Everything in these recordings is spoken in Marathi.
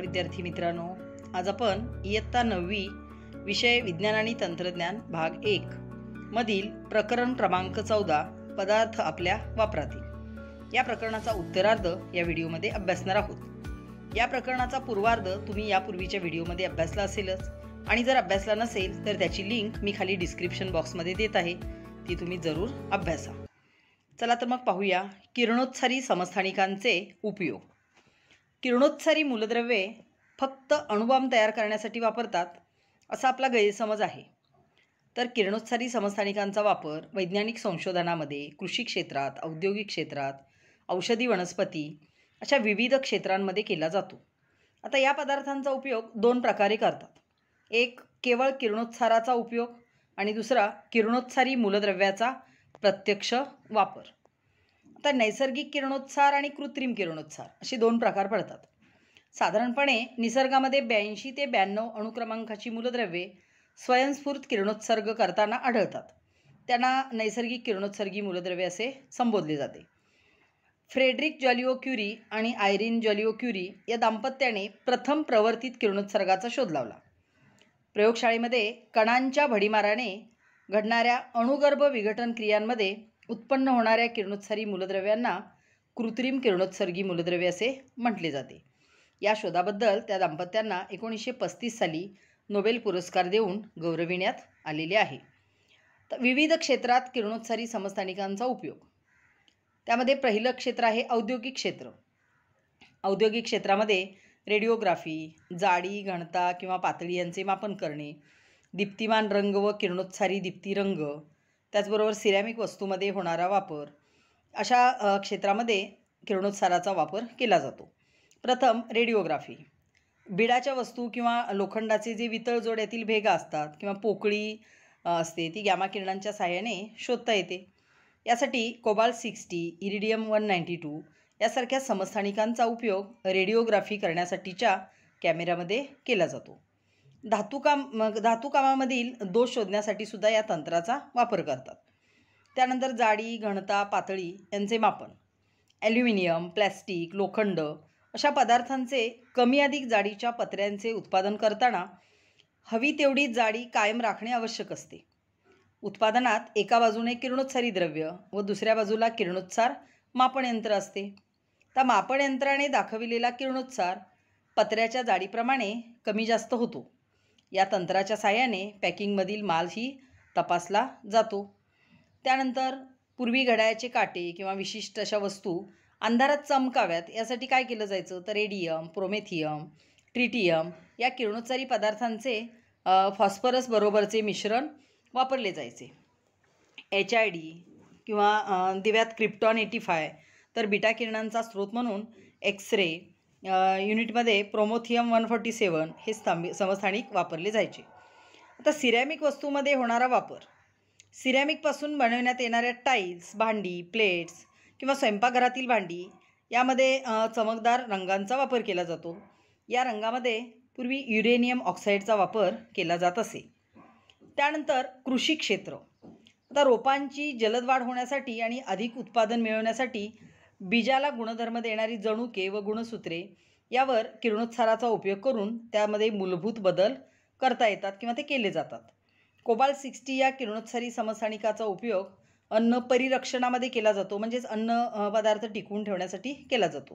नमस्कार विद्यार्थी मित्रांनो आज आपण इयत्ता नववी विषय विज्ञान आणि तंत्रज्ञान भाग एक मधील प्रकरण क्रमांक चौदा पदार्थ आपल्या वापरातील या प्रकरणाचा उत्तरार्ध या व्हिडिओमध्ये अभ्यासणार आहोत या प्रकरणाचा पूर्वार्ध तुम्ही यापूर्वीच्या व्हिडिओमध्ये अभ्यासला असेलच आणि जर अभ्यासला नसेल तर त्याची लिंक मी खाली डिस्क्रिप्शन बॉक्समध्ये देत आहे ती तुम्ही जरूर अभ्यासा चला तर मग पाहूया किरणोत्सारी समस्थानिकांचे उपयोग किरणोत्सारी मूलद्रव्ये फक्त अणुबॉम्ब तयार करण्यासाठी वापरतात असा आपला गैरसमज आहे तर किरणोत्सारी समस्थानिकांचा वापर वैज्ञानिक संशोधनामध्ये कृषी क्षेत्रात औद्योगिक क्षेत्रात औषधी वनस्पती अशा विविध क्षेत्रांमध्ये केला जातो आता या पदार्थांचा उपयोग दोन प्रकारे करतात एक केवळ किरणोत्साराचा उपयोग आणि दुसरा किरणोत्सारी मूलद्रव्याचा प्रत्यक्ष वापर तर नैसर्गिक किरणोत्सार आणि कृत्रिम किरणोत्सार असे दोन प्रकार पडतात साधारणपणे निसर्गामध्ये ब्याऐंशी ते ब्याण्णव अणुक्रमांकाची मूलद्रव्ये स्वयंस्फूर्त किरणोत्सर्ग करताना आढळतात त्यांना नैसर्गिक किरणोत्सर्गी मूलद्रव्ये असे संबोधले जाते फ्रेडरिक जॉलिओ क्युरी आणि आयरीन जॉलिओ क्युरी या दाम्पत्याने प्रथम प्रवर्तित किरणोत्सर्गाचा शोध लावला प्रयोगशाळेमध्ये कणांच्या भडीमाराने घडणाऱ्या अणुगर्भ विघटन क्रियांमध्ये उत्पन्न होणाऱ्या किरणोत्सारी मूलद्रव्यांना कृत्रिम किरणोत्सर्गी मूलद्रव्य असे म्हटले जाते या शोधाबद्दल त्या दाम्पत्यांना एकोणीसशे पस्तीस साली नोबेल पुरस्कार देऊन गौरविण्यात आलेले आहे तर विविध क्षेत्रात किरणोत्सारी समस्थानिकांचा उपयोग त्यामध्ये पहिलं क्षेत्र आहे औद्योगिक क्षेत्र औद्योगिक क्षेत्रामध्ये रेडिओग्राफी जाडी घनता किंवा पातळी यांचे मापन करणे दीप्तिमान रंग व किरणोत्सारी रंग त्याचबरोबर सिरॅमिक वस्तूमध्ये होणारा वापर अशा क्षेत्रामध्ये किरणोत्साराचा वापर केला जातो प्रथम रेडिओग्राफी बिडाच्या वस्तू किंवा लोखंडाचे जे वितळ जोड्यातील भेग असतात किंवा पोकळी असते ती गॅमा किरणांच्या सहाय्याने शोधता येते यासाठी cobalt sixty iridium one ninety two यासारख्या समस्थानिकांचा उपयोग रेडिओग्राफी करण्यासाठीच्या कॅमेऱ्यामध्ये केला जातो धातुकाम धातूकामामधील दोष शोधण्यासाठी सुद्धा या तंत्राचा वापर करतात त्यानंतर जाडी घनता पातळी यांचे मापन ॲल्युमिनियम प्लॅस्टिक लोखंड अशा पदार्थांचे कमी अधिक जाडीच्या पत्र्यांचे उत्पादन करताना हवी तेवढी जाडी कायम राखणे आवश्यक असते उत्पादनात एका बाजूने किरणोत्सारी द्रव्य व दुसऱ्या बाजूला किरणोत्सार यंत्र असते त्या मापन यंत्राने दाखविलेला किरणोत्सार पत्र्याच्या जाडीप्रमाणे कमी जास्त होतो या तंत्राच्या साह्याने पॅकिंगमधील मालही तपासला जातो त्यानंतर पूर्वी घड्याळाचे काटे किंवा विशिष्ट अशा वस्तू अंधारात चमकाव्यात यासाठी काय केलं जायचं तर रेडियम प्रोमेथियम ट्रिटियम या किरणोत्सारी पदार्थांचे फॉस्फरस बरोबरचे मिश्रण वापरले जायचे एच आय डी किंवा दिव्यात क्रिप्टॉन एटी फाय तर बिटा किरणांचा स्रोत म्हणून एक्स रे युनिटमध्ये प्रोमोथियम वन फोर्टी सेवन हे स्तंभी समस्थानिक वापरले जायचे आता सिरॅमिक वस्तूमध्ये होणारा वापर सिरॅमिकपासून बनवण्यात येणाऱ्या टाईल्स भांडी प्लेट्स किंवा स्वयंपाकघरातील भांडी यामध्ये चमकदार रंगांचा वापर केला जातो या रंगामध्ये पूर्वी युरेनियम ऑक्साईडचा वापर केला जात असे त्यानंतर कृषी क्षेत्र आता रोपांची जलद वाढ होण्यासाठी आणि अधिक उत्पादन मिळवण्यासाठी बीजाला गुणधर्म देणारी जणुके व गुणसूत्रे यावर किरणोत्साराचा उपयोग करून त्यामध्ये मूलभूत बदल करता येतात किंवा ते केले जातात कोबाल सिक्स्टी या किरणोत्सारी समसानिकाचा उपयोग अन्न परिरक्षणामध्ये केला जातो म्हणजेच अन्न पदार्थ टिकवून ठेवण्यासाठी केला जातो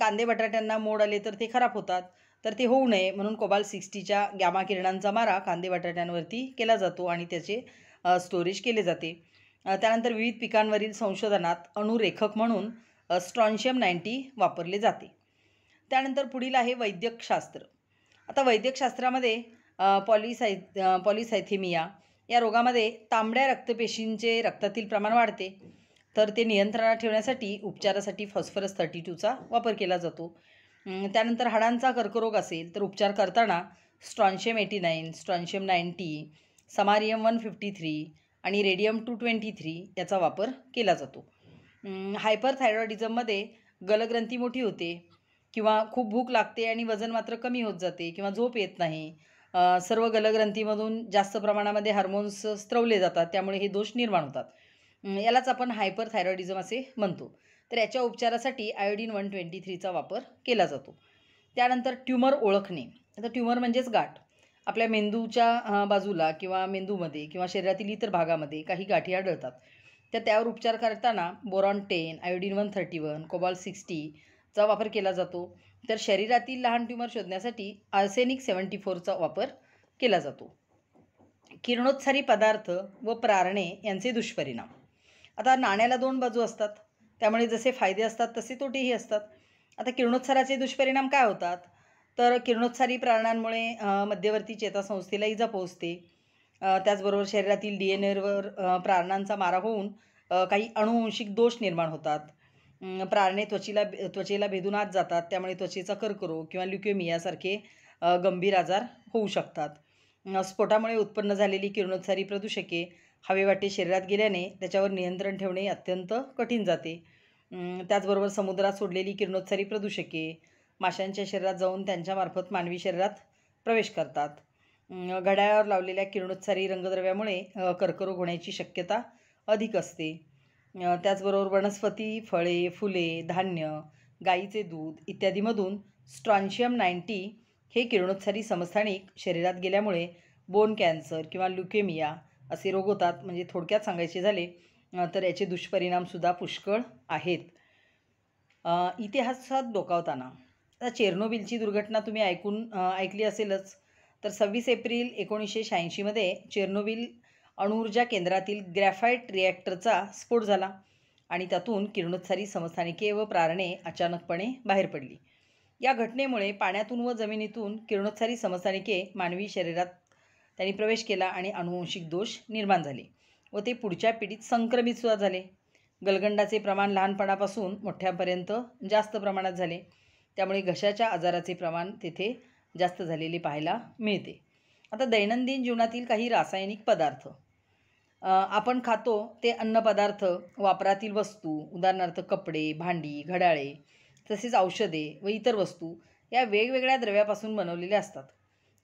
कांदे बटाट्यांना मोड आले तर ते खराब होतात तर ते होऊ नये म्हणून कोबाल सिक्स्टीच्या गॅमा किरणांचा मारा कांदे बटाट्यांवरती केला जातो आणि त्याचे स्टोरेज केले जाते त्यानंतर विविध पिकांवरील संशोधनात अणुरेखक म्हणून स्ट्रॉन्शियम नाईन्टी वापरले जाते त्यानंतर पुढील आहे वैद्यकशास्त्र आता वैद्यकशास्त्रामध्ये पॉलिसाय पॉलिसायथेमिया या रोगामध्ये तांबड्या रक्तपेशींचे रक्तातील प्रमाण वाढते तर ते नियंत्रणात ठेवण्यासाठी उपचारासाठी फॉस्फरस थर्टी टूचा वापर केला जातो त्यानंतर हाडांचा कर्करोग असेल तर उपचार करताना strontium eighty nine strontium ninety samarium one fifty three आणि रेडियम टू ट्वेंटी थ्री याचा वापर केला जातो हायपर हायपरथायरॉइडिझममध्ये गलग्रंथी मोठी होते किंवा खूप भूक लागते आणि वजन मात्र कमी होत जाते किंवा झोप येत नाही सर्व गलग्रंथीमधून जास्त प्रमाणामध्ये हार्मोन्स स्त्रवले जातात त्यामुळे हे दोष निर्माण होतात यालाच आपण हायपर हायपरथायरॉइडिझम असे म्हणतो तर याच्या उपचारासाठी आयोडीन वन ट्वेंटी थ्रीचा वापर केला जातो त्यानंतर ट्युमर ओळखणे आता ट्युमर म्हणजेच गाठ आपल्या मेंदूच्या बाजूला किंवा मेंदूमध्ये किंवा शरीरातील इतर भागामध्ये काही गाठी आढळतात तर त्यावर उपचार करताना boron ten iodine one thirty one cobalt सिक्स्टीचा वापर केला जातो तर शरीरातील लहान ट्यूमर शोधण्यासाठी आर्सेनिक सेवन्टी फोरचा वापर केला जातो किरणोत्सारी पदार्थ व प्रारणे यांचे दुष्परिणाम आता नाण्याला दोन बाजू असतात त्यामुळे जसे फायदे असतात तसे तोटेही असतात आता किरणोत्साराचे दुष्परिणाम काय होतात तर किरणोत्सारी प्राणांमुळे मध्यवर्ती चेतासंस्थेला इजा पोहोचते त्याचबरोबर शरीरातील डी एन एवर प्रारणांचा मारा होऊन काही अणुवंशिक दोष निर्माण होतात प्रारणे त्वचेला त्वचेला भेदून आत जातात त्यामुळे त्वचेचा कर्करोग किंवा ल्युकेमियासारखे गंभीर आजार होऊ शकतात स्फोटामुळे उत्पन्न झालेली किरणोत्सारी प्रदूषके हवेवाटे शरीरात गेल्याने त्याच्यावर नियंत्रण ठेवणे अत्यंत कठीण जाते त्याचबरोबर समुद्रात सोडलेली किरणोत्सारी प्रदूषके माशांच्या शरीरात जाऊन त्यांच्यामार्फत मानवी शरीरात प्रवेश करतात घड्याळावर लावलेल्या किरणोत्सारी रंगद्रव्यामुळे कर्करोग होण्याची शक्यता अधिक असते त्याचबरोबर वनस्पती फळे फुले धान्य गाईचे दूध इत्यादीमधून स्ट्रॉन्शियम नाईन्टी हे किरणोत्सारी समस्थानिक शरीरात गेल्यामुळे बोन कॅन्सर किंवा ल्युकेमिया असे रोग होतात म्हणजे थोडक्यात सांगायचे झाले तर याचे दुष्परिणामसुद्धा पुष्कळ आहेत इतिहासात डोकावताना आता चेर्नोबिलची दुर्घटना तुम्ही ऐकून ऐकली असेलच तर सव्वीस एप्रिल एकोणीसशे शहाऐंशीमध्ये चेर्नोबिल अणुऊर्जा केंद्रातील ग्रॅफाईट रिॲक्टरचा स्फोट झाला आणि त्यातून किरणोत्सारी समस्थानिके व प्रारणे अचानकपणे बाहेर पडली या घटनेमुळे पाण्यातून व जमिनीतून किरणोत्सारी समस्थानिके मानवी शरीरात त्यांनी प्रवेश केला आणि अनुवंशिक दोष निर्माण झाले व ते पुढच्या पिढीत संक्रमितसुद्धा झाले गलगंडाचे प्रमाण लहानपणापासून मोठ्यापर्यंत जास्त प्रमाणात झाले त्यामुळे घशाच्या आजाराचे प्रमाण तेथे जास्त झालेले पाहायला मिळते आता दैनंदिन जीवनातील काही रासायनिक पदार्थ आपण खातो ते अन्नपदार्थ वापरातील वस्तू उदाहरणार्थ कपडे भांडी घड्याळे तसेच औषधे व इतर वस्तू या वेगवेगळ्या द्रव्यापासून बनवलेल्या असतात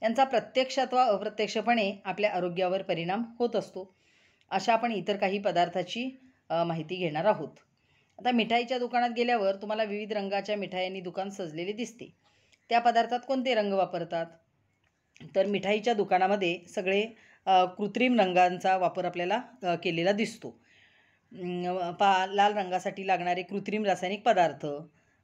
यांचा प्रत्यक्ष अथवा अप्रत्यक्षपणे आपल्या आरोग्यावर परिणाम होत असतो अशा आपण इतर काही पदार्थाची माहिती घेणार आहोत आता मिठाईच्या दुकानात गेल्यावर तुम्हाला विविध रंगाच्या मिठायांनी दुकान सजलेले दिसते त्या पदार्थात कोणते रंग वापरतात तर मिठाईच्या दुकानामध्ये सगळे कृत्रिम रंगांचा वापर आपल्याला केलेला दिसतो पा लाल रंगासाठी लागणारे कृत्रिम रासायनिक पदार्थ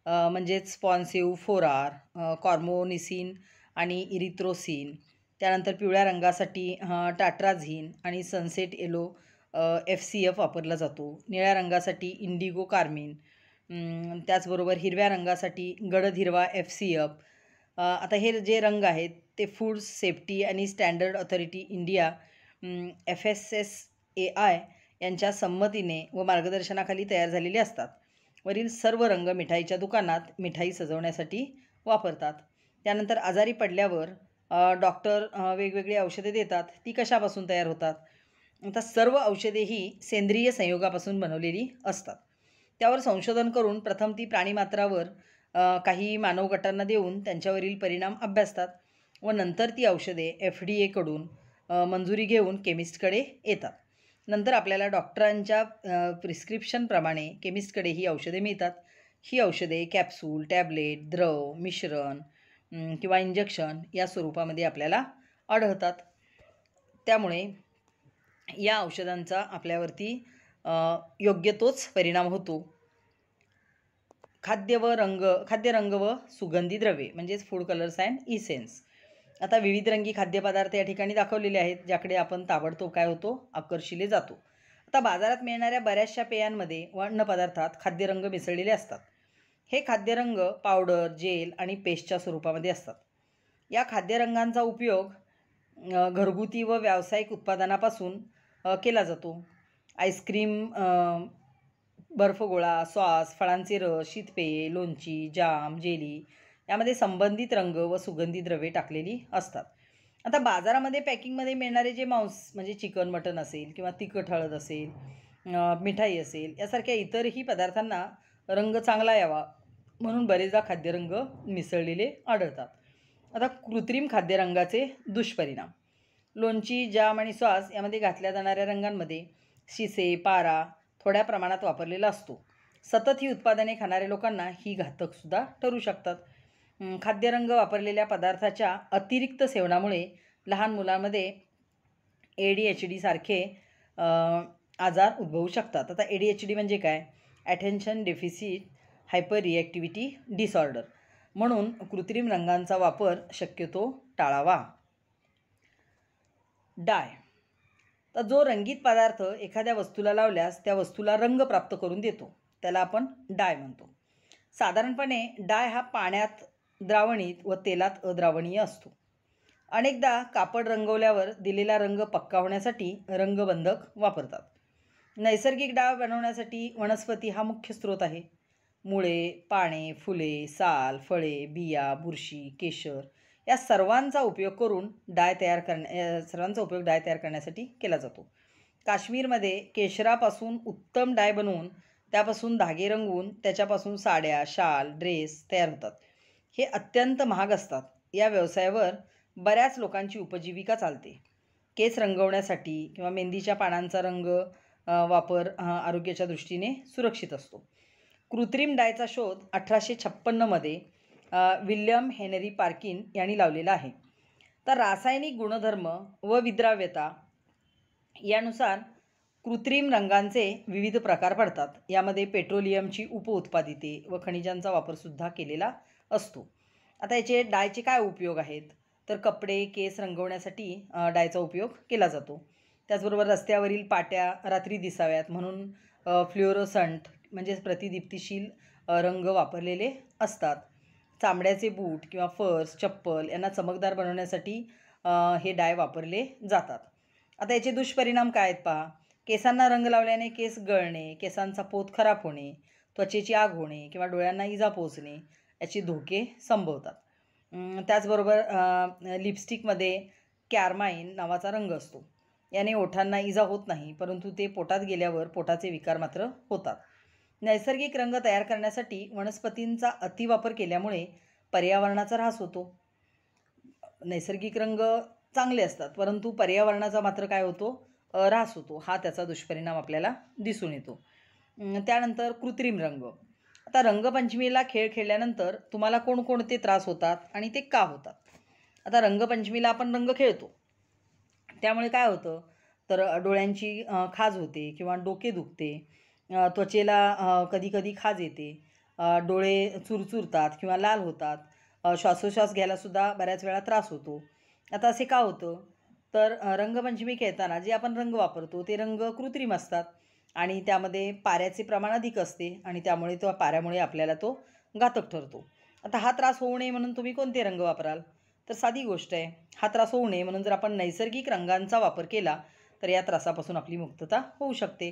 म्हणजेच स्पॉन्सिव फोरार कॉर्मोनिसिन आणि इरिथ्रोसिन त्यानंतर पिवळ्या रंगासाठी टाट्राझिन आणि sunset yellow F C F वापरला जातो निळ्या रंगासाठी इंडिगो कार्मिन त्याचबरोबर हिरव्या रंगासाठी गडद हिरवा एफ सी एफ आता हे जे रंग आहेत ते फूड सेफ्टी आणि standard authority India F S S A I यांच्या संमतीने व मार्गदर्शनाखाली तयार झालेले असतात वरील सर्व रंग मिठाईच्या दुकानात मिठाई सजवण्यासाठी वापरतात त्यानंतर आजारी पडल्यावर डॉक्टर वेगवेगळी औषधे देतात ती कशापासून तयार होतात आता सर्व औषधे ही सेंद्रिय संयोगापासून बनवलेली असतात त्यावर संशोधन करून प्रथम ती प्राणीमात्रावर काही मानव गटांना देऊन त्यांच्यावरील परिणाम अभ्यासतात व नंतर ती औषधे एफ डी एकडून मंजुरी घेऊन केमिस्टकडे येतात नंतर आपल्याला डॉक्टरांच्या प्रिस्क्रिप्शनप्रमाणे केमिस्टकडे ही औषधे मिळतात ही औषधे कॅप्सूल टॅबलेट द्रव मिश्रण किंवा इंजेक्शन या स्वरूपामध्ये आपल्याला आढळतात त्यामुळे या औषधांचा आपल्यावरती योग्य तोच परिणाम होतो खाद्य व रंग खाद्यरंग व सुगंधी द्रव्ये म्हणजेच फूड कलर्स अँड इसेन्स आता विविध रंगी खाद्यपदार्थ या ठिकाणी दाखवलेले आहेत ज्याकडे आपण ताबडतोब काय होतो आकर्षिले जातो आता बाजारात मिळणाऱ्या बऱ्याचशा पेयांमध्ये व अन्नपदार्थात खाद्यरंग मिसळलेले असतात हे खाद्यरंग पावडर जेल आणि पेस्टच्या स्वरूपामध्ये असतात या खाद्यरंगांचा उपयोग घरगुती व व्यावसायिक उत्पादनापासून केला जातो आईस्क्रीम बर्फगोळा सॉस फळांचे रस शीतपेये लोणची जाम जेली यामध्ये संबंधित रंग व सुगंधी द्रव्ये टाकलेली असतात आता बाजारामध्ये पॅकिंगमध्ये मिळणारे जे मांस म्हणजे चिकन मटन असेल किंवा तिखट हळद असेल मिठाई असेल यासारख्या इतरही पदार्थांना रंग चांगला यावा म्हणून बरेचदा खाद्यरंग मिसळलेले आढळतात आता कृत्रिम खाद्यरंगाचे दुष्परिणाम लोणची जाम आणि सॉस यामध्ये घातल्या जाणाऱ्या रंगांमध्ये शिसे पारा थोड्या प्रमाणात वापरलेला असतो सतत ही उत्पादने खाणाऱ्या लोकांना ही घातकसुद्धा ठरू शकतात खाद्यरंग वापरलेल्या पदार्थाच्या अतिरिक्त सेवनामुळे लहान मुलांमध्ये ए डी एच सारखे आजार उद्भवू शकतात आता ए डी एच डी म्हणजे काय attention deficit hyper reactivity disorder म्हणून कृत्रिम रंगांचा वापर शक्यतो टाळावा डाय तर जो रंगीत पदार्थ एखाद्या वस्तूला लावल्यास त्या वस्तूला रंग प्राप्त करून देतो त्याला आपण डाय म्हणतो साधारणपणे डाय हा पाण्यात द्रावणीत व तेलात अद्रावणीय असतो अनेकदा कापड रंगवल्यावर दिलेला रंग पक्का होण्यासाठी रंगबंधक वापरतात नैसर्गिक डाळ बनवण्यासाठी वनस्पती हा मुख्य स्रोत आहे मुळे पाने फुले साल फळे बिया बुरशी केशर या सर्वांचा उपयोग करून डाय तयार करण्या सर्वांचा उपयोग डाय तयार करण्यासाठी केला जातो काश्मीरमध्ये केशरापासून उत्तम डाय बनवून त्यापासून धागे रंगवून त्याच्यापासून साड्या शाल ड्रेस तयार होतात हे अत्यंत महाग असतात या व्यवसायावर बऱ्याच लोकांची उपजीविका चालते केस रंगवण्यासाठी किंवा मेहंदीच्या पानांचा रंग वापर आरोग्याच्या दृष्टीने सुरक्षित असतो कृत्रिम डायचा शोध अठराशे छप्पन्नमध्ये विल्यम हेनरी पार्किन यांनी लावलेला आहे तर रासायनिक गुणधर्म व विद्राव्यता यानुसार कृत्रिम रंगांचे विविध प्रकार पडतात यामध्ये पेट्रोलियमची उपउत्पादिते व खनिजांचा वापरसुद्धा केलेला असतो आता याचे डायचे काय उपयोग आहेत तर कपडे केस रंगवण्यासाठी डायचा उपयोग केला जातो त्याचबरोबर रस्त्यावरील पाट्या रात्री दिसाव्यात म्हणून फ्लोरोसंट म्हणजेच प्रतिदीप्तिशील रंग वापरलेले असतात चामड्याचे बूट किंवा फर्स चप्पल यांना चमकदार बनवण्यासाठी हे डाय वापरले जातात आता याचे दुष्परिणाम काय आहेत पहा केसांना रंग लावल्याने केस गळणे केसांचा पोत खराब होणे त्वचेची आग होणे किंवा डोळ्यांना इजा पोचणे याचे धोके संभवतात त्याचबरोबर लिपस्टिकमध्ये कॅरमाईन नावाचा रंग असतो याने ओठांना इजा होत नाही परंतु ते पोटात गेल्यावर पोटाचे विकार मात्र होतात नैसर्गिक रंग तयार करण्यासाठी वनस्पतींचा अतिवापर केल्यामुळे पर्यावरणाचा ऱ्हास होतो नैसर्गिक रंग चांगले असतात परंतु पर्यावरणाचा मात्र काय होतो ऱ्हास होतो हा त्याचा दुष्परिणाम आपल्याला दिसून येतो त्यानंतर कृत्रिम रंग आता रंगपंचमीला खेळ खेळल्यानंतर तुम्हाला कोणकोणते त्रास होतात आणि ते का होतात आता रंगपंचमीला आपण रंग खेळतो त्यामुळे काय होतं तर डोळ्यांची खाज होते किंवा डोके दुखते त्वचेला कधीकधी खाज येते डोळे चुरचुरतात किंवा लाल होतात श्वासोश्वास घ्यायलासुद्धा बऱ्याच वेळा त्रास होतो आता असे का होतं तर रंगपंचमी खेळताना जे आपण रंग वापरतो ते रंग कृत्रिम असतात आणि त्यामध्ये पाऱ्याचे प्रमाण अधिक असते आणि त्यामुळे तो पाऱ्यामुळे आपल्याला तो घातक ठरतो आता हा त्रास होऊ नये म्हणून तुम्ही कोणते रंग वापराल तर साधी गोष्ट आहे हा त्रास होऊ नये म्हणून जर आपण नैसर्गिक रंगांचा वापर केला तर या त्रासापासून आपली मुक्तता होऊ शकते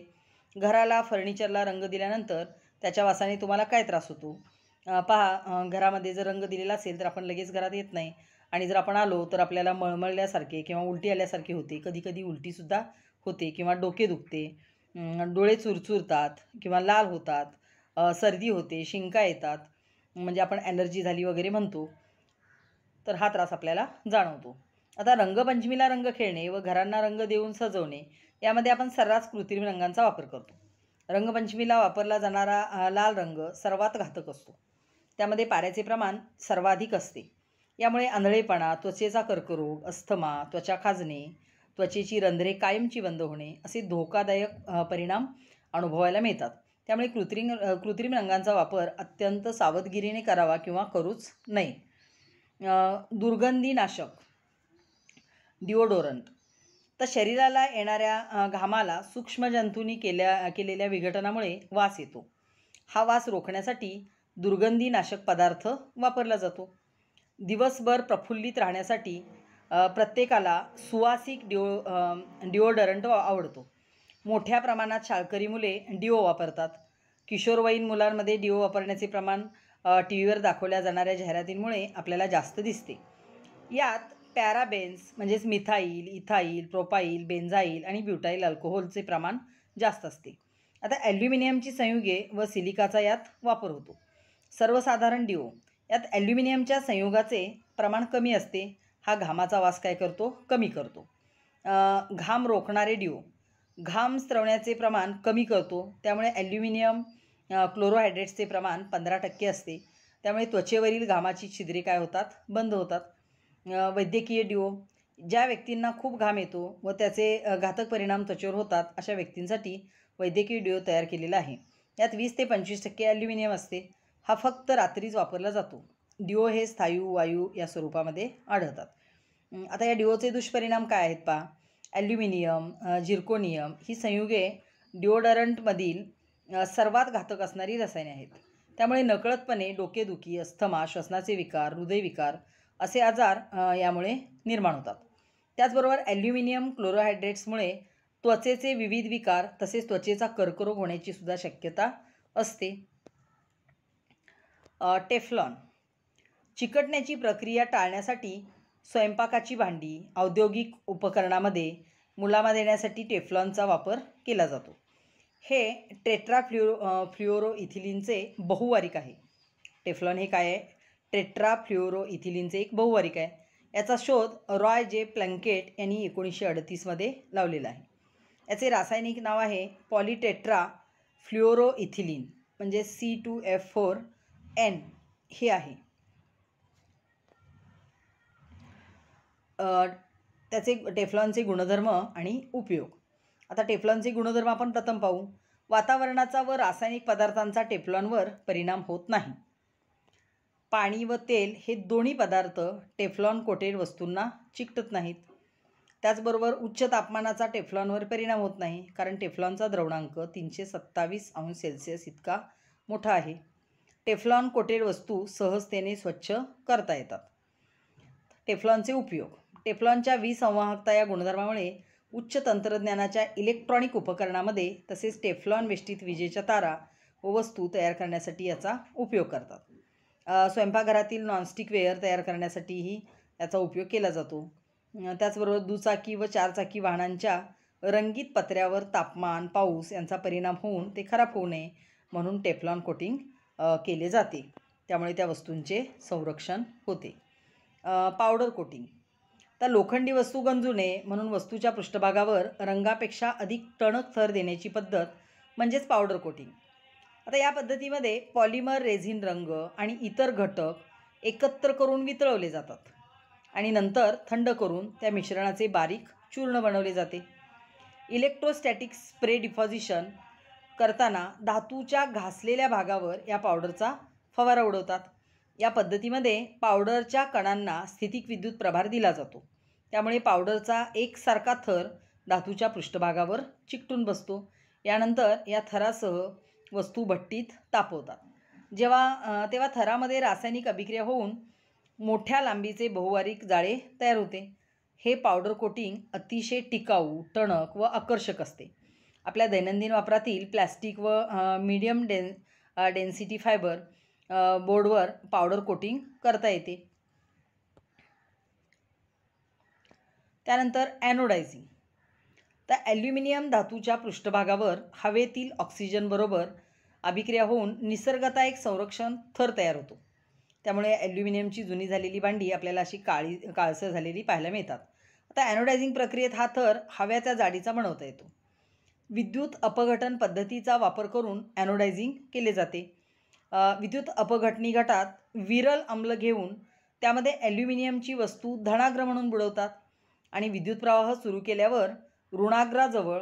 घराला फर्निचरला रंग दिल्यानंतर त्याच्या वासाने तुम्हाला काय त्रास होतो पहा घरामध्ये जर रंग दिलेला असेल तर आपण लगेच घरात येत नाही आणि जर आपण आलो तर आपल्याला मळमळल्यासारखे किंवा उलटी आल्यासारखे होते कधी कधी उलटीसुद्धा होते किंवा डोके दुखते डोळे चुरचुरतात किंवा लाल होतात सर्दी होते शिंका येतात म्हणजे आपण ॲलर्जी झाली वगैरे म्हणतो तर हा त्रास आपल्याला जाणवतो आता रंगपंचमीला रंग खेळणे व घरांना रंग देऊन सजवणे यामध्ये आपण सर्रास कृत्रिम रंगांचा वापर करतो रंगपंचमीला वापरला जाणारा लाल रंग सर्वात घातक असतो त्यामध्ये पाऱ्याचे प्रमाण सर्वाधिक असते यामुळे आंधळेपणा त्वचेचा कर्करोग अस्थमा त्वचा खाजणे त्वचेची रंध्रे कायमची बंद होणे असे धोकादायक परिणाम अनुभवायला मिळतात त्यामुळे कृत्रिम कृत्रिम रंगांचा वापर अत्यंत सावधगिरीने करावा किंवा करूच नाही दुर्गंधीनाशक डिओडोरंट तर शरीराला येणाऱ्या घामाला सूक्ष्मजंतूंनी केल्या केलेल्या विघटनामुळे वास येतो हा वास रोखण्यासाठी दुर्गंधीनाशक पदार्थ वापरला जातो दिवसभर प्रफुल्लित राहण्यासाठी प्रत्येकाला सुवासिक डिओ डिओडरंट आवडतो मोठ्या प्रमाणात शाळकरी मुले डिओ वापरतात किशोरवयीन मुलांमध्ये डिओ वापरण्याचे प्रमाण टी व्हीवर दाखवल्या जाणाऱ्या जाहिरातींमुळे आपल्याला जास्त दिसते यात पॅराबेन्स म्हणजेच मिथाईल इथाईल प्रोपाईल बेन्झाईल आणि ब्युटाईल अल्कोहोलचे प्रमाण जास्त असते आता ॲल्युमिनियमची संयुगे व सिलिकाचा यात वापर होतो सर्वसाधारण डिओ यात ॲल्युमिनियमच्या संयुगाचे प्रमाण कमी असते हा घामाचा वास काय करतो कमी करतो घाम रोखणारे डिओ घाम स्त्रवण्याचे प्रमाण कमी करतो त्यामुळे ॲल्युमिनियम क्लोरोहायड्रेट्सचे प्रमाण पंधरा टक्के असते त्यामुळे त्वचेवरील घामाची छिद्रे काय होतात बंद होतात वैद्यकीय डिओ ज्या व्यक्तींना खूप घाम येतो व त्याचे घातक परिणाम त्वचेवर होतात अशा व्यक्तींसाठी वैद्यकीय डिओ तयार केलेला आहे यात वीस ते पंचवीस टक्के ॲल्युमिनियम असते हा फक्त रात्रीच वापरला जातो डिओ हे स्थायू वायू या स्वरूपामध्ये आढळतात आता या डिओचे दुष्परिणाम काय आहेत पहा ॲल्युमिनियम झिरकोनियम ही संयुगे डिओडरंटमधील सर्वात घातक असणारी रसायने आहेत त्यामुळे नकळतपणे डोकेदुखी अस्थमा श्वसनाचे विकार हृदयविकार असे आजार यामुळे निर्माण होतात त्याचबरोबर ॲल्युमिनियम क्लोरोहायड्रेट्समुळे त्वचेचे विविध विकार तसेच त्वचेचा कर्करोग होण्याची सुद्धा शक्यता असते टेफलॉन चिकटण्याची प्रक्रिया टाळण्यासाठी स्वयंपाकाची भांडी औद्योगिक उपकरणामध्ये मुलामा देण्यासाठी टेफलॉनचा वापर केला जातो हे टेट्रा फ्ल्युरो फ्ल्युओरो बहुवारिक आहे टेफलॉन हे काय आहे टेट्रा इथिलिनचे एक बहुवारिक आहे याचा शोध रॉय जे प्लंकेट यांनी एकोणीसशे अडतीसमध्ये लावलेला आहे याचे रासायनिक नाव आहे पॉलिटेट्रा फ्ल्युरो म्हणजे C two F four N हे आहे त्याचे टेफ्लॉनचे गुणधर्म आणि उपयोग आता टेफ्लॉनचे गुणधर्म आपण प्रथम पाहू वातावरणाचा व रासायनिक पदार्थांचा टेफ्लॉनवर परिणाम होत नाही पाणी व तेल हे दोन्ही पदार्थ टेफ्लॉन कोटेड वस्तूंना चिकटत नाहीत त्याचबरोबर उच्च तापमानाचा टेफ्लॉनवर परिणाम होत नाही कारण टेफ्लॉनचा द्रवणांक तीनशे सत्तावीस अंश सेल्सिअस इतका मोठा आहे टेफ्लॉन कोटेड वस्तू सहजतेने स्वच्छ करता येतात टेफ्लॉनचे उपयोग टेफ्लॉनच्या विसंवाहकता या गुणधर्मामुळे उच्च तंत्रज्ञानाच्या इलेक्ट्रॉनिक उपकरणामध्ये तसेच टेफ्लॉन वेष्टीत विजेच्या तारा व वस्तू तयार करण्यासाठी याचा उपयोग करतात स्वयंपाकघरातील नॉनस्टिक वेअर तयार करण्यासाठीही याचा उपयोग केला जातो त्याचबरोबर दुचाकी व चारचाकी वाहनांच्या रंगीत पत्र्यावर तापमान पाऊस यांचा परिणाम होऊन ते खराब होऊ नये म्हणून टेफलॉन कोटिंग केले जाते त्यामुळे त्या वस्तूंचे संरक्षण होते पावडर कोटिंग तर लोखंडी वस्तू गंजू नये म्हणून वस्तूच्या पृष्ठभागावर रंगापेक्षा अधिक टणक थर देण्याची पद्धत म्हणजेच पावडर कोटिंग आता या पद्धतीमध्ये पॉलिमर रेझिन रंग आणि इतर घटक एकत्र करून वितळवले जातात आणि नंतर थंड करून त्या मिश्रणाचे बारीक चूर्ण बनवले जाते इलेक्ट्रोस्टॅटिक स्प्रे डिपॉझिशन करताना धातूच्या घासलेल्या भागावर या पावडरचा फवारा उडवतात या पद्धतीमध्ये पावडरच्या कणांना स्थितिक विद्युत प्रभार दिला जातो त्यामुळे पावडरचा एकसारखा थर धातूच्या पृष्ठभागावर चिकटून बसतो यानंतर या थरासह वस्तू भट्टीत तापवतात जेव्हा तेव्हा थरामध्ये रासायनिक अभिक्रिया होऊन मोठ्या लांबीचे बहुवारिक जाळे तयार होते हे पावडर कोटिंग अतिशय टिकाऊ टणक व आकर्षक असते आपल्या दैनंदिन वापरातील प्लॅस्टिक व मीडियम डेन डेन्सिटी फायबर बोर्डवर पावडर कोटिंग करता येते त्यानंतर ॲनोडायझिंग तर ॲल्युमिनियम धातूच्या पृष्ठभागावर हवेतील ऑक्सिजनबरोबर अभिक्रिया होऊन निसर्गता एक संरक्षण थर तयार होतो त्यामुळे ॲल्युमिनियमची जुनी झालेली भांडी आपल्याला अशी काळी काळसर झालेली पाहायला मिळतात आता ॲनोडायझिंग प्रक्रियेत हा थर हव्याच्या जाडीचा बनवता येतो विद्युत अपघटन पद्धतीचा वापर करून ॲनोडायझिंग केले जाते विद्युत अपघटनी गटात विरल अम्ल घेऊन त्यामध्ये ॲल्युमिनियमची वस्तू धनाग्र म्हणून बुडवतात आणि विद्युत प्रवाह सुरू केल्यावर ऋणाग्राजवळ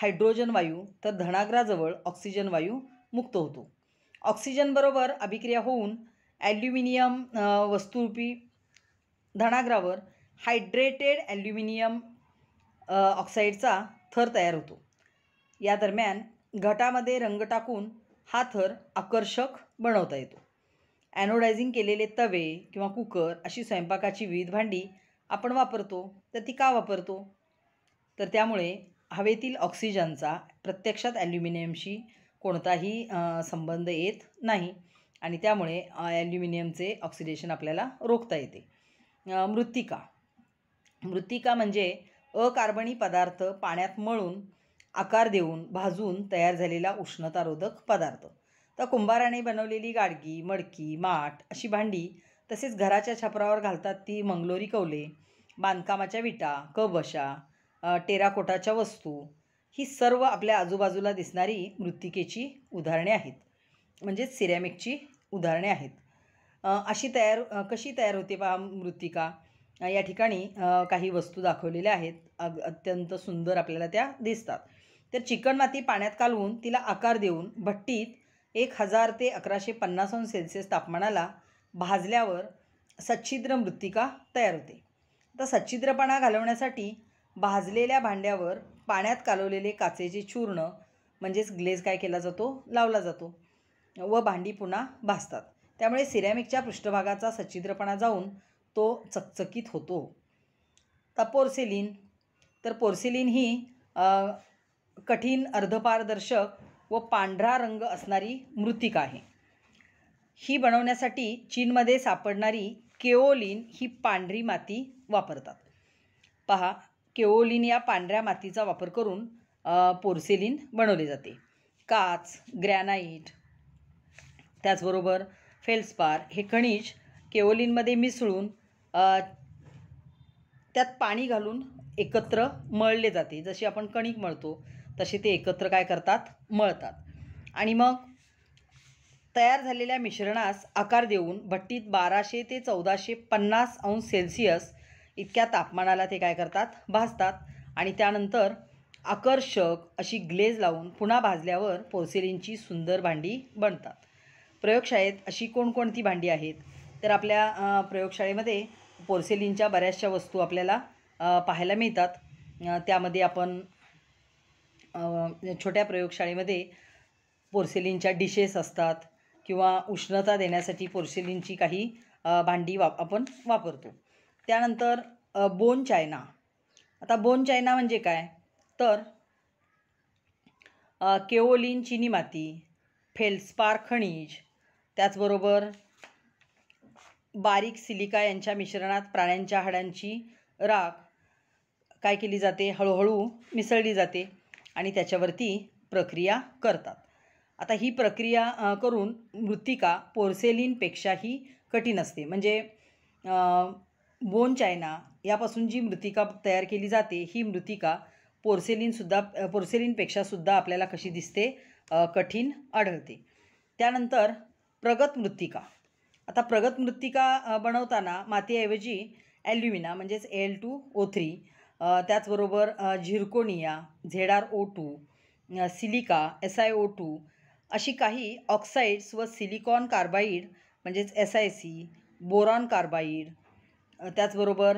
हायड्रोजन वायू तर धनाग्राजवळ ऑक्सिजन वायू मुक्त होतो ऑक्सिजनबरोबर अभिक्रिया होऊन ॲल्युमिनियम वस्तुरूपी धनाग्रावर हायड्रेटेड ॲल्युमिनियम ऑक्साईडचा थर तयार होतो या दरम्यान घटामध्ये रंग टाकून हा थर आकर्षक बनवता येतो ॲनोडायझिंग केलेले तवे किंवा कुकर अशी स्वयंपाकाची विविध भांडी आपण वापरतो तर ती का वापरतो तर त्यामुळे हवेतील ऑक्सिजनचा प्रत्यक्षात ॲल्युमिनियमशी कोणताही संबंध येत नाही आणि त्यामुळे ॲल्युमिनियमचे ऑक्सिडेशन आपल्याला रोखता येते मृत्तिका मृत्तिका म्हणजे अकार्बनी पदार्थ पाण्यात मळून आकार देऊन भाजून तयार झालेला उष्णतारोधक पदार्थ तर कुंभाराने बनवलेली गाडगी मडकी माठ अशी भांडी तसेच घराच्या छपरावर घालतात ती मंगलोरी कौले बांधकामाच्या विटा कबशा टेराकोटाच्या वस्तू ही सर्व आपल्या आजूबाजूला दिसणारी मृत्तिकेची उदाहरणे आहेत म्हणजेच सिरॅमिकची उदाहरणे आहेत अशी तयार कशी तयार होते पहा मृत्तिका या ठिकाणी काही वस्तू दाखवलेल्या आहेत अग अत्यंत सुंदर आपल्याला त्या दिसतात तर चिकणमाती पाण्यात कालवून तिला आकार देऊन भट्टीत एक हजार ते अकराशे पन्नास अंश सेल्सिअस तापमानाला भाजल्यावर सच्छिद्र मृत्तिका तयार होते आता सच्छिद्रपणा घालवण्यासाठी भाजलेल्या भांड्यावर पाण्यात कालवलेले काचेचे चूर्ण म्हणजेच ग्लेज काय केला जातो लावला जातो व भांडी पुन्हा भासतात त्यामुळे सिरॅमिकच्या पृष्ठभागाचा सच्छिद्रपणा जाऊन तो चकचकीत होतो तर पोर्सेलिन तर पोर्सेलिन ही कठीण अर्धपारदर्शक व पांढरा रंग असणारी मृतिका आहे ही बनवण्यासाठी चीनमध्ये सापडणारी केओलिन ही पांढरी माती वापरतात पहा केओलिन या पांढऱ्या मातीचा वापर करून पोर्सेलिन बनवले जाते काच ग्रॅनाईट त्याचबरोबर फेल्सपार हे खनिज केओलिनमध्ये मिसळून त्यात पाणी घालून एकत्र मळले जाते जशी आपण कणिक मळतो तसे ते एकत्र काय करतात मळतात आणि मग तयार झालेल्या मिश्रणास आकार देऊन भट्टीत बाराशे ते चौदाशे पन्नास अंश सेल्सिअस इतक्या तापमानाला ते काय करतात भाजतात आणि त्यानंतर आकर्षक अशी ग्लेज लावून पुन्हा भाजल्यावर पोर्सिलिनची सुंदर भांडी बनतात प्रयोगशाळेत अशी कोणकोणती भांडी आहेत तर आपल्या प्रयोगशाळेमध्ये पोर्सेलिनच्या बऱ्याचशा वस्तू आपल्याला पाहायला मिळतात त्यामध्ये आपण छोट्या प्रयोगशाळेमध्ये पोर्सेलिनच्या डिशेस असतात किंवा उष्णता देण्यासाठी पोर्सेलिनची काही भांडी वाप आपण वापरतो त्यानंतर बोन चायना आता बोन चायना म्हणजे काय तर केओलिन चिनी माती फेल्सपार खनिज त्याचबरोबर बारीक सिलिका यांच्या मिश्रणात प्राण्यांच्या हाडांची राख काय केली जाते हळूहळू मिसळली जाते आणि त्याच्यावरती प्रक्रिया करतात आता ही प्रक्रिया करून मृत्तिका पोर्सेलिनपेक्षाही कठीण असते म्हणजे बोन चायना यापासून जी मृतिका तयार केली जाते ही मृतिका पोर्सेलिनसुद्धा पोर्सेलिनपेक्षासुद्धा सुद्धा आपल्याला कशी दिसते कठीण आढळते त्यानंतर प्रगत मृत्तिका आता प्रगत मृत्तिका बनवताना मातीऐवजी ॲल्युमिना म्हणजेच एल टू ओ थ्री त्याचबरोबर zirconia zed R O two silica S I O two अशी काही ऑक्साईड्स व सिलिकॉन कार्बाईड म्हणजेच S I C boron carbide त्याचबरोबर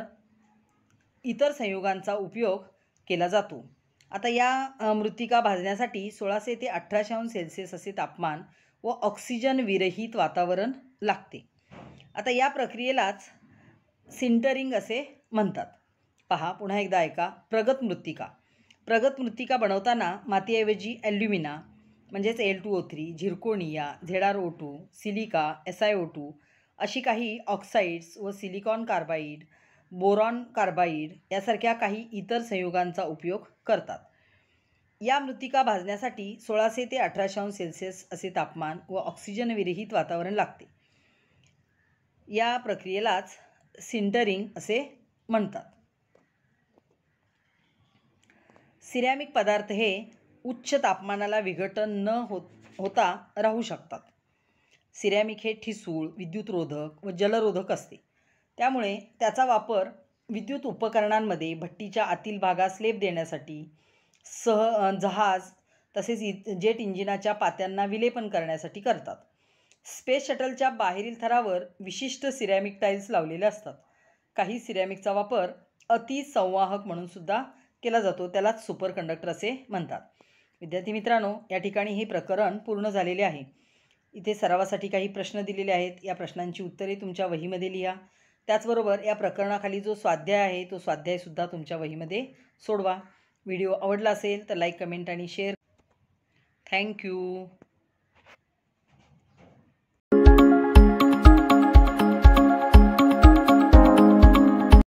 इतर संयोगांचा उपयोग केला जातो आता या मृत्तिका भाजण्यासाठी सोळाशे ते अठराशे अंश सेल्सिअस असे तापमान व ऑक्सिजन विरहित वातावरण लागते आता या प्रक्रियेलाच सिंटरिंग असे म्हणतात पहा पुन्हा एकदा ऐका प्रगत मृत्तिका प्रगत मृत्तिका बनवताना मातीऐवजी ॲल्युमिना म्हणजेच L two O three zirconia zed R O two silica S I O two अशी काही ऑक्साईड्स व सिलिकॉन कार्बाईड बोरॉन कार्बाईड यासारख्या काही इतर संयोगांचा उपयोग करतात या मृतिका भाजण्यासाठी सोळाशे ते अठराशे अंश सेल्सिअस असे तापमान व ऑक्सिजन वातावरण लागते या प्रक्रियेलाच सिंटरिंग असे म्हणतात सिरॅमिक पदार्थ हे उच्च तापमानाला विघटन न होत होता राहू शकतात सिरॅमिक हे ठिसूळ विद्युतरोधक व जलरोधक असते त्यामुळे त्याचा वापर विद्युत उपकरणांमध्ये भट्टीच्या आतील भागास लेप देण्यासाठी सह जहाज तसेच इ जेट इंजिनाच्या पात्यांना विलेपन करण्यासाठी करतात स्पेस शटलच्या बाहेरील थरावर विशिष्ट सिरॅमिक टाईल्स लावलेले असतात काही सिरॅमिकचा वापर अतिसंवाहक म्हणून सुद्धा केला जातो त्यालाच सुपर कंडक्टर असे म्हणतात विद्यार्थी मित्रांनो या ठिकाणी हे प्रकरण पूर्ण झालेले आहे इथे सरावासाठी काही प्रश्न दिलेले आहेत या प्रश्नांची उत्तरे तुमच्या वहीमध्ये लिहा त्याचबरोबर या प्रकरणाखाली जो स्वाध्याय आहे तो स्वाध्यायसुद्धा तुमच्या वहीमध्ये सोडवा व्हिडिओ आवडला असेल तर लाईक कमेंट आणि शेअर थँक्यू